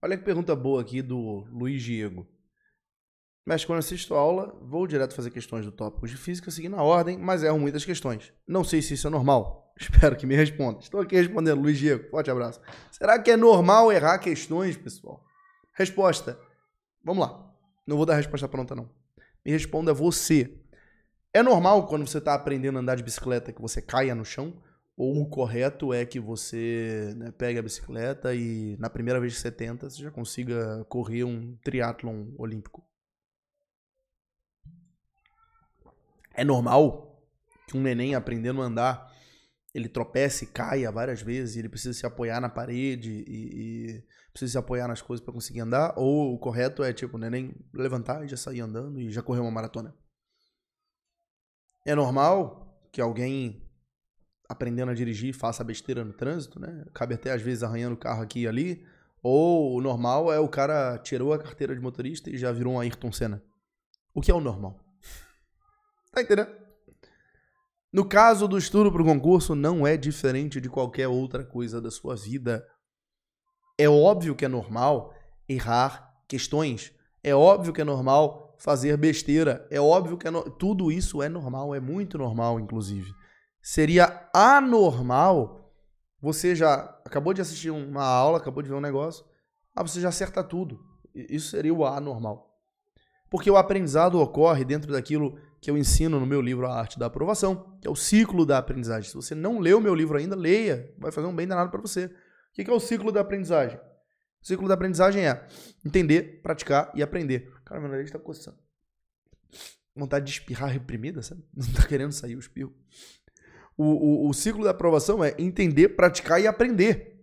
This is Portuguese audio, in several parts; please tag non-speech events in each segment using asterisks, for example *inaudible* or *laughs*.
Olha que pergunta boa aqui do Luiz Diego. Mas quando assisto a aula, vou direto fazer questões do tópico de física, seguindo a ordem, mas erro muitas questões. Não sei se isso é normal. *laughs* Espero que me responda. Estou aqui respondendo, Luiz Diego. Forte abraço. Será que é normal errar questões, pessoal? Resposta. Vamos lá. Não vou dar resposta pronta, não. Me responda você. É normal quando você está aprendendo a andar de bicicleta que você caia no chão? Ou o correto é que você né, pegue a bicicleta e na primeira vez que você tenta, você já consiga correr um triatlon olímpico? É normal que um neném aprendendo a andar, ele tropece, caia várias vezes, e ele precisa se apoiar na parede e, e precisa se apoiar nas coisas para conseguir andar? Ou o correto é, tipo, o neném levantar e já sair andando e já correr uma maratona? É normal que alguém aprendendo a dirigir faça besteira no trânsito, né? Cabe até às vezes arranhando o carro aqui e ali. Ou o normal é o cara tirou a carteira de motorista e já virou um Ayrton Senna. O que é o normal? Tá entendendo? No caso do estudo para o concurso, não é diferente de qualquer outra coisa da sua vida. É óbvio que é normal errar questões. É óbvio que é normal fazer besteira. É óbvio que é no... tudo isso é normal, é muito normal, inclusive seria anormal você já acabou de assistir uma aula, acabou de ver um negócio, ah, você já acerta tudo. Isso seria o anormal. Porque o aprendizado ocorre dentro daquilo que eu ensino no meu livro A Arte da Aprovação, que é o ciclo da aprendizagem. Se você não leu o meu livro ainda, leia, vai fazer um bem danado para você. O que é o ciclo da aprendizagem? O ciclo da aprendizagem é entender, praticar e aprender. Cara, meu nariz está coçando. Vontade de espirrar reprimida, sabe? *laughs* Não está querendo sair o espirro o, o, o ciclo da aprovação é entender, praticar e aprender.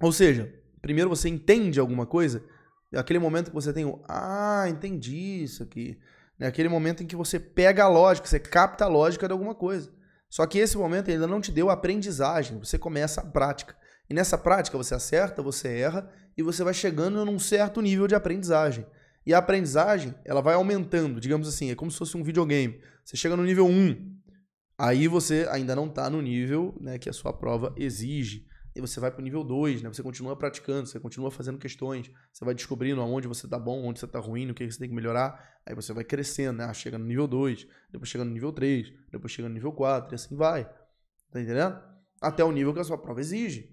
Ou seja, primeiro você entende alguma coisa, aquele momento que você tem o ah, entendi isso aqui. É aquele momento em que você pega a lógica, você capta a lógica de alguma coisa. Só que esse momento ainda não te deu a aprendizagem, você começa a prática. E nessa prática você acerta, você erra e você vai chegando num certo nível de aprendizagem. E a aprendizagem, ela vai aumentando, digamos assim, é como se fosse um videogame. Você chega no nível 1, Aí você ainda não está no nível né, que a sua prova exige. E você vai para o nível 2, né? Você continua praticando, você continua fazendo questões, você vai descobrindo aonde você está bom, onde você está ruim, o que você tem que melhorar. Aí você vai crescendo, né? Ah, chega no nível 2, depois chega no nível 3, depois chega no nível 4 e assim vai. Tá entendendo? Até o nível que a sua prova exige.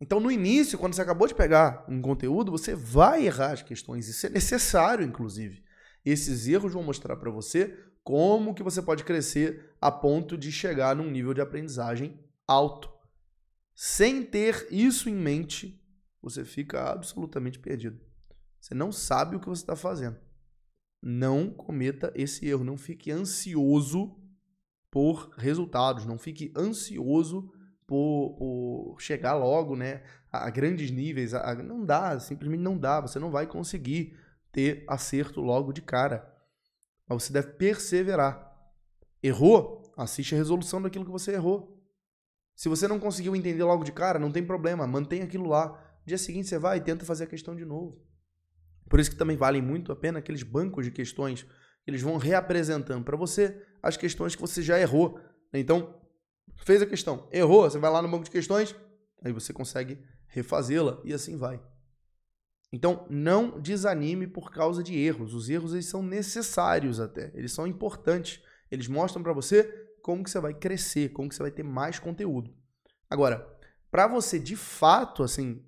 Então, no início, quando você acabou de pegar um conteúdo, você vai errar as questões. Isso é necessário, inclusive. esses erros vão mostrar para você como que você pode crescer a ponto de chegar num nível de aprendizagem alto? Sem ter isso em mente, você fica absolutamente perdido. Você não sabe o que você está fazendo. Não cometa esse erro. Não fique ansioso por resultados. Não fique ansioso por, por chegar logo né, a grandes níveis. A, não dá, simplesmente não dá. Você não vai conseguir ter acerto logo de cara. Mas você deve perseverar. Errou? Assiste a resolução daquilo que você errou. Se você não conseguiu entender logo de cara, não tem problema, mantém aquilo lá. No dia seguinte você vai e tenta fazer a questão de novo. Por isso que também valem muito a pena aqueles bancos de questões eles vão reapresentando para você as questões que você já errou. Então, fez a questão, errou, você vai lá no banco de questões, aí você consegue refazê-la e assim vai. Então, não desanime por causa de erros. Os erros eles são necessários até, eles são importantes. Eles mostram para você como que você vai crescer, como que você vai ter mais conteúdo. Agora, para você de fato assim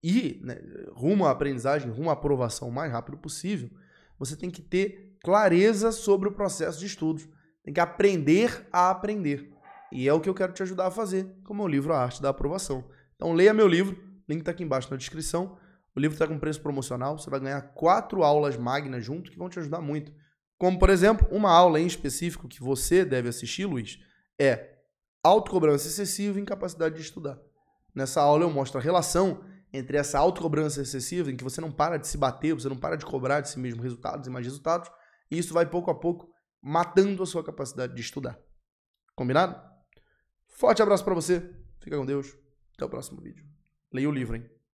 ir né, rumo à aprendizagem, rumo à aprovação o mais rápido possível, você tem que ter clareza sobre o processo de estudos. Tem que aprender a aprender. E é o que eu quero te ajudar a fazer com é o meu livro A Arte da Aprovação. Então leia meu livro, link está aqui embaixo na descrição. O livro está com preço promocional, você vai ganhar quatro aulas magnas junto que vão te ajudar muito. Como, por exemplo, uma aula em específico que você deve assistir, Luiz, é autocobrança excessiva e incapacidade de estudar. Nessa aula eu mostro a relação entre essa autocobrança excessiva, em que você não para de se bater, você não para de cobrar de si mesmo resultados e mais resultados, e isso vai pouco a pouco matando a sua capacidade de estudar. Combinado? Forte abraço para você, fica com Deus, até o próximo vídeo. Leia o livro, hein?